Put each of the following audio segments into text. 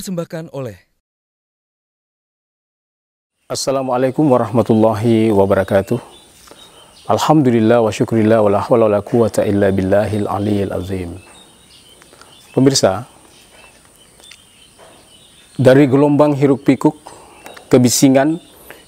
dipersembahkan oleh Assalamualaikum warahmatullahi wabarakatuh. Alhamdulillah wa syukurillah wa la hawla wa la quwata illa billahil aliyil azim. Pemirsa, dari gelombang hiruk pikuk kebisingan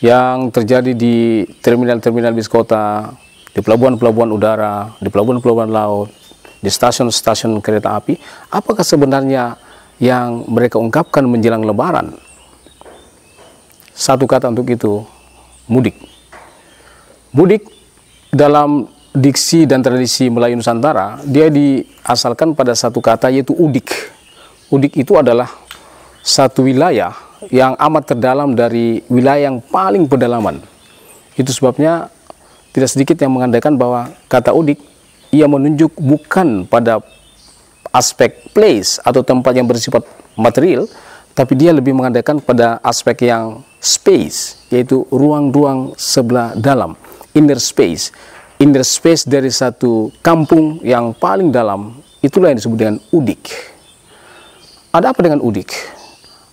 yang terjadi di terminal-terminal bis kota, di pelabuhan-pelabuhan udara, di pelabuhan-pelabuhan laut, di stasiun-stasiun kereta api, apakah sebenarnya yang mereka ungkapkan menjelang lebaran. Satu kata untuk itu, mudik. Mudik dalam diksi dan tradisi Melayu Nusantara, dia diasalkan pada satu kata yaitu udik. Udik itu adalah satu wilayah yang amat terdalam dari wilayah yang paling pedalaman. Itu sebabnya tidak sedikit yang mengandaikan bahwa kata udik ia menunjuk bukan pada aspek place atau tempat yang bersifat material, tapi dia lebih mengandalkan pada aspek yang space, yaitu ruang-ruang sebelah dalam, inner space. Inner space dari satu kampung yang paling dalam, itulah yang disebut dengan udik. Ada apa dengan udik?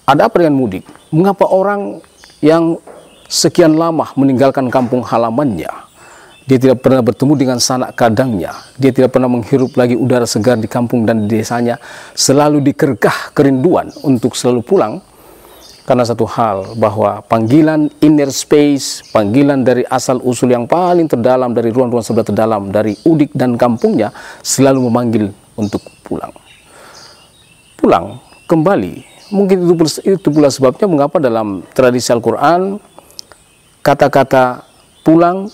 Ada apa dengan mudik? Mengapa orang yang sekian lama meninggalkan kampung halamannya dia tidak pernah bertemu dengan sanak kadangnya. Dia tidak pernah menghirup lagi udara segar di kampung dan di desanya. Selalu dikergah kerinduan untuk selalu pulang. Karena satu hal bahwa panggilan inner space, panggilan dari asal usul yang paling terdalam dari ruang-ruang sebelah terdalam dari udik dan kampungnya selalu memanggil untuk pulang. Pulang kembali. Mungkin itu itu pula sebabnya mengapa dalam tradisi Al-Qur'an kata-kata pulang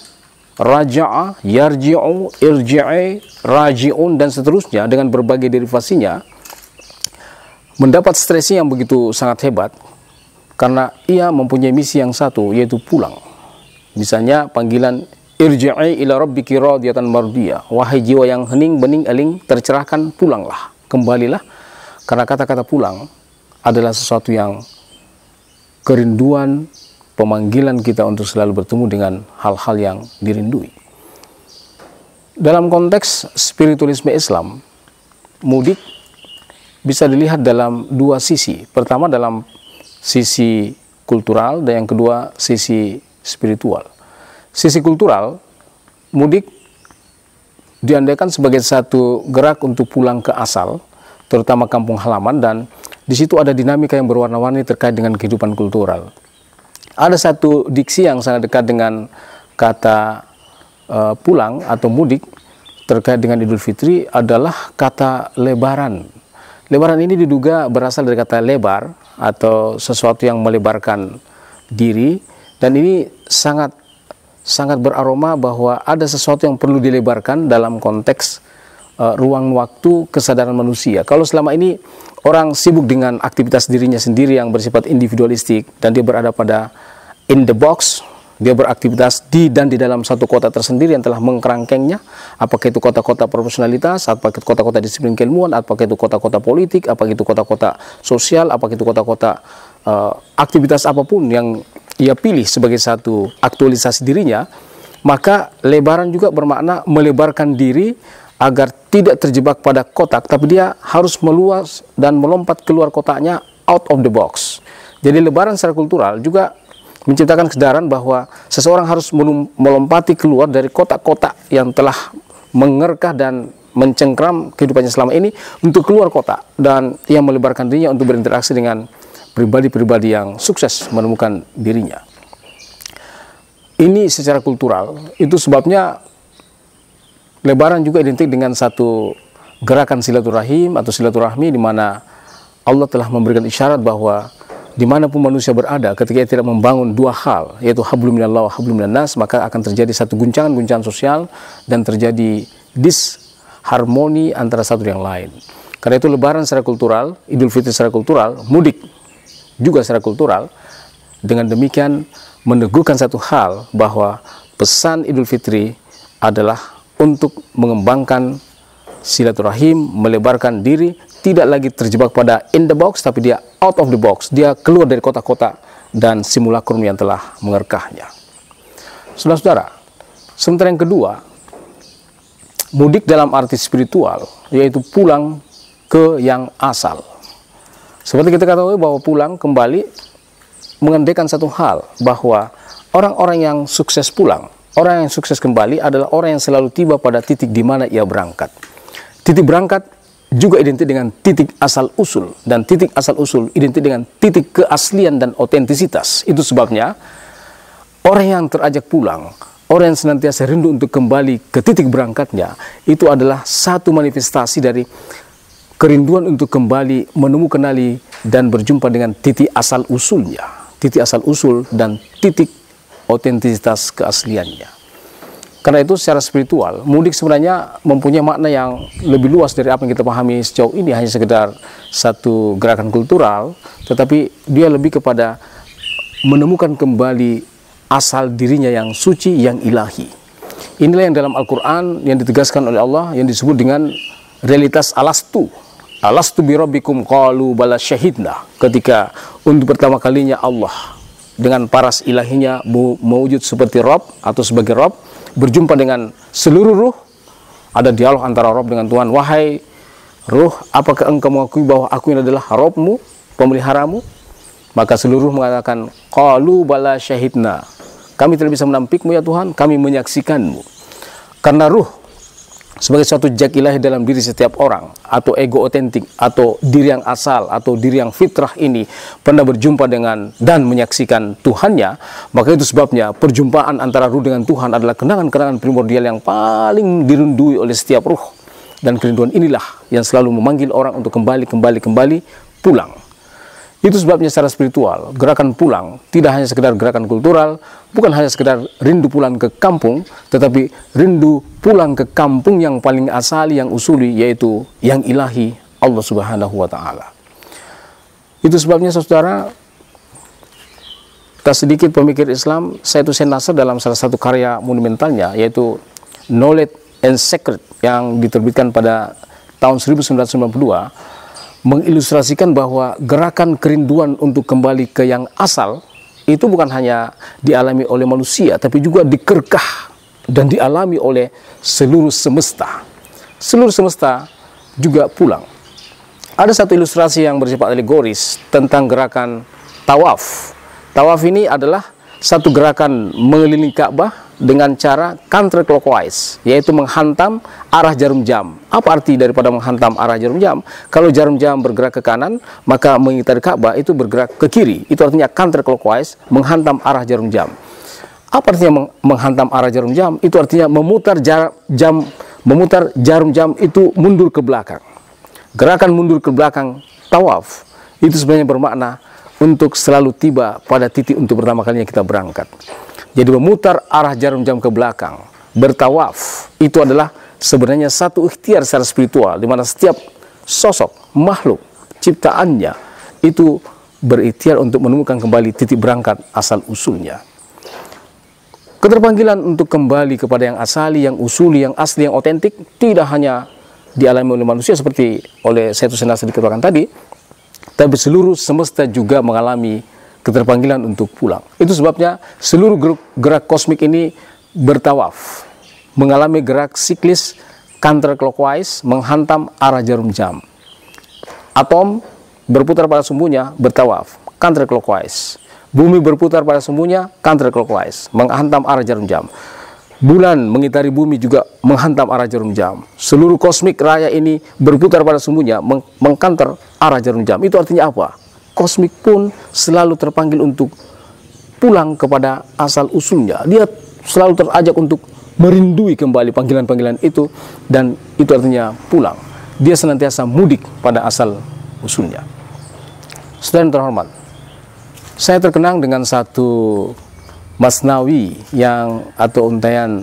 raja'a, yarji'u, irji'i, raji'un dan seterusnya dengan berbagai derivasinya mendapat stresnya yang begitu sangat hebat karena ia mempunyai misi yang satu yaitu pulang. Misalnya panggilan irji'i ila rabbiki radiyatan mardiya wahai jiwa yang hening bening eling tercerahkan pulanglah, kembalilah karena kata-kata pulang adalah sesuatu yang kerinduan pemanggilan kita untuk selalu bertemu dengan hal-hal yang dirindui. Dalam konteks spiritualisme Islam, mudik bisa dilihat dalam dua sisi. Pertama dalam sisi kultural dan yang kedua sisi spiritual. Sisi kultural, mudik diandaikan sebagai satu gerak untuk pulang ke asal, terutama kampung halaman dan di situ ada dinamika yang berwarna-warni terkait dengan kehidupan kultural. Ada satu diksi yang sangat dekat dengan kata uh, pulang atau mudik terkait dengan Idul Fitri adalah kata lebaran. Lebaran ini diduga berasal dari kata lebar atau sesuatu yang melebarkan diri dan ini sangat sangat beraroma bahwa ada sesuatu yang perlu dilebarkan dalam konteks uh, ruang waktu kesadaran manusia. Kalau selama ini orang sibuk dengan aktivitas dirinya sendiri yang bersifat individualistik dan dia berada pada in the box, dia beraktivitas di dan di dalam satu kota tersendiri yang telah mengkerangkengnya, apakah itu kota-kota profesionalitas, apakah itu kota-kota disiplin keilmuan, apakah itu kota-kota politik, apakah itu kota-kota sosial, apakah itu kota-kota uh, aktivitas apapun yang ia pilih sebagai satu aktualisasi dirinya, maka lebaran juga bermakna melebarkan diri agar tidak terjebak pada kotak, tapi dia harus meluas dan melompat keluar kotaknya out of the box. Jadi lebaran secara kultural juga menciptakan kesadaran bahwa seseorang harus melompati keluar dari kotak-kotak yang telah mengerkah dan mencengkram kehidupannya selama ini untuk keluar kotak dan ia melebarkan dirinya untuk berinteraksi dengan pribadi-pribadi yang sukses menemukan dirinya. Ini secara kultural, itu sebabnya Lebaran juga identik dengan satu gerakan silaturahim atau silaturahmi di mana Allah telah memberikan isyarat bahwa di mana pun manusia berada ketika ia tidak membangun dua hal yaitu hablum minallah wa hablum minannas maka akan terjadi satu guncangan-guncangan sosial dan terjadi disharmoni antara satu yang lain karena itu lebaran secara kultural idul fitri secara kultural mudik juga secara kultural dengan demikian meneguhkan satu hal bahwa pesan idul fitri adalah untuk mengembangkan silaturahim, melebarkan diri, tidak lagi terjebak pada in the box, tapi dia out of the box, dia keluar dari kota-kota dan simulakrum yang telah mengerkahnya. Saudara-saudara, sementara yang kedua, mudik dalam arti spiritual, yaitu pulang ke yang asal. Seperti kita ketahui bahwa pulang kembali mengendekan satu hal, bahwa orang-orang yang sukses pulang, Orang yang sukses kembali adalah orang yang selalu tiba pada titik di mana ia berangkat. Titik berangkat juga identik dengan titik asal-usul dan titik asal-usul identik dengan titik keaslian dan otentisitas. Itu sebabnya orang yang terajak pulang, orang yang senantiasa rindu untuk kembali ke titik berangkatnya, itu adalah satu manifestasi dari kerinduan untuk kembali menemukan kenali dan berjumpa dengan titik asal-usulnya, titik asal-usul dan titik otentisitas keasliannya. Karena itu secara spiritual, mudik sebenarnya mempunyai makna yang lebih luas dari apa yang kita pahami sejauh ini hanya sekedar satu gerakan kultural, tetapi dia lebih kepada menemukan kembali asal dirinya yang suci, yang ilahi. Inilah yang dalam Al-Quran yang ditegaskan oleh Allah yang disebut dengan realitas alastu. Alastu birabbikum qalu bala syahidna. Ketika untuk pertama kalinya Allah dengan paras ilahinya mewujud seperti Rob atau sebagai Rob berjumpa dengan seluruh ruh ada dialog antara Rob dengan Tuhan wahai ruh apakah engkau mengakui bahwa aku ini adalah Robmu pemeliharamu maka seluruh mengatakan Kalu bala syahidna kami tidak bisa menampikmu ya Tuhan kami menyaksikanmu karena ruh sebagai suatu jak dalam diri setiap orang atau ego otentik atau diri yang asal atau diri yang fitrah ini pernah berjumpa dengan dan menyaksikan Tuhannya maka itu sebabnya perjumpaan antara ruh dengan Tuhan adalah kenangan-kenangan primordial yang paling dirundui oleh setiap ruh dan kerinduan inilah yang selalu memanggil orang untuk kembali kembali kembali pulang itu sebabnya secara spiritual, gerakan pulang tidak hanya sekedar gerakan kultural, bukan hanya sekedar rindu pulang ke kampung, tetapi rindu pulang ke kampung yang paling asali, yang usuli, yaitu yang ilahi Allah Subhanahu wa taala. Itu sebabnya saudara tak sedikit pemikir Islam, saya itu Nasr dalam salah satu karya monumentalnya yaitu Knowledge and Secret yang diterbitkan pada tahun 1992 mengilustrasikan bahwa gerakan kerinduan untuk kembali ke yang asal itu bukan hanya dialami oleh manusia tapi juga dikerkah dan dialami oleh seluruh semesta. Seluruh semesta juga pulang. Ada satu ilustrasi yang bersifat alegoris tentang gerakan tawaf. Tawaf ini adalah satu gerakan mengelilingi Ka'bah dengan cara clockwise yaitu menghantam arah jarum jam. Apa arti daripada menghantam arah jarum jam? Kalau jarum jam bergerak ke kanan, maka mengitari Ka'bah itu bergerak ke kiri. Itu artinya clockwise menghantam arah jarum jam. Apa artinya menghantam arah jarum jam? Itu artinya memutar jar jam memutar jarum jam itu mundur ke belakang. Gerakan mundur ke belakang tawaf itu sebenarnya bermakna untuk selalu tiba pada titik untuk pertama kalinya kita berangkat. Jadi memutar arah jarum jam ke belakang, bertawaf, itu adalah sebenarnya satu ikhtiar secara spiritual, di mana setiap sosok, makhluk, ciptaannya, itu berikhtiar untuk menemukan kembali titik berangkat asal usulnya. Keterpanggilan untuk kembali kepada yang asali, yang usuli, yang asli, yang otentik, tidak hanya dialami oleh manusia seperti oleh Setu Senasa diketuakan tadi, tapi seluruh semesta juga mengalami keterpanggilan untuk pulang. Itu sebabnya seluruh gerak kosmik ini bertawaf, mengalami gerak siklis counterclockwise menghantam arah jarum jam. Atom berputar pada sumbunya bertawaf counterclockwise. Bumi berputar pada sumbunya counterclockwise menghantam arah jarum jam. Bulan mengitari bumi juga menghantam arah jarum jam. Seluruh kosmik raya ini berputar pada sumbunya meng mengkanter arah jarum jam. Itu artinya apa? Kosmik pun selalu terpanggil untuk pulang kepada asal usulnya. Dia selalu terajak untuk merindui kembali panggilan-panggilan itu dan itu artinya pulang. Dia senantiasa mudik pada asal usulnya. Saudara terhormat, saya terkenang dengan satu masnawi yang atau untaian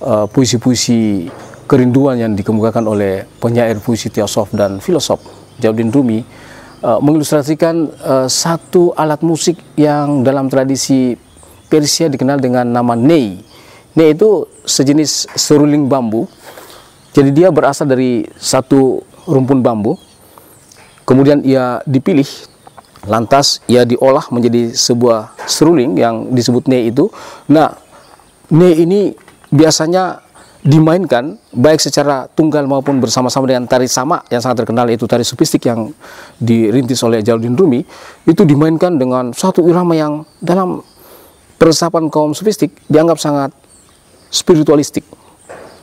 uh, eh, puisi-puisi kerinduan yang dikemukakan oleh penyair puisi teosof dan filosof Jauddin Rumi uh, mengilustrasikan uh, satu alat musik yang dalam tradisi Persia dikenal dengan nama ney. Ney itu sejenis seruling bambu. Jadi dia berasal dari satu rumpun bambu. Kemudian ia dipilih Lantas ia diolah menjadi sebuah seruling yang disebut ne itu. Nah, ne ini biasanya dimainkan baik secara tunggal maupun bersama-sama dengan tari sama yang sangat terkenal itu tari supistik yang dirintis oleh Jaludin Rumi itu dimainkan dengan suatu irama yang dalam peresapan kaum supistik dianggap sangat spiritualistik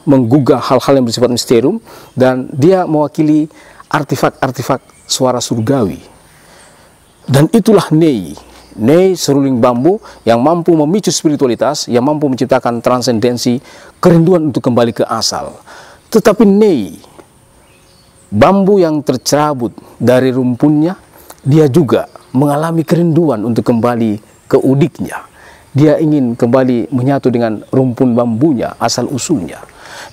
menggugah hal-hal yang bersifat misterium dan dia mewakili artifak-artifak suara surgawi dan itulah Nei. Nei seruling bambu yang mampu memicu spiritualitas, yang mampu menciptakan transendensi, kerinduan untuk kembali ke asal. Tetapi Nei, bambu yang tercerabut dari rumpunnya, dia juga mengalami kerinduan untuk kembali ke udiknya. Dia ingin kembali menyatu dengan rumpun bambunya, asal usulnya.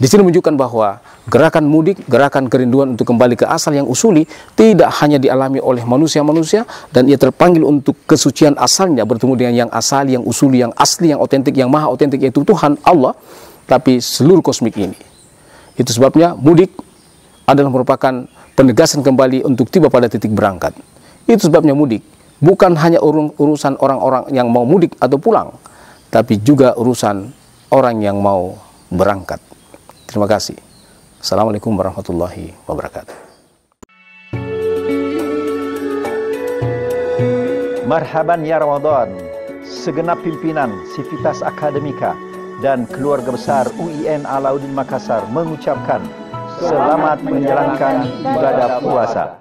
Di sini menunjukkan bahwa gerakan mudik, gerakan kerinduan untuk kembali ke asal yang usuli tidak hanya dialami oleh manusia-manusia dan ia terpanggil untuk kesucian asalnya bertemu dengan yang asal, yang usuli, yang asli, yang otentik, yang maha otentik yaitu Tuhan Allah tapi seluruh kosmik ini. Itu sebabnya mudik adalah merupakan penegasan kembali untuk tiba pada titik berangkat. Itu sebabnya mudik bukan hanya urusan orang-orang yang mau mudik atau pulang, tapi juga urusan orang yang mau berangkat. Terima kasih. Assalamualaikum warahmatullahi wabarakatuh. Marhaban ya Ramadan. Segenap pimpinan Sivitas Akademika dan keluarga besar UIN Alauddin Makassar mengucapkan selamat menjalankan ibadah puasa.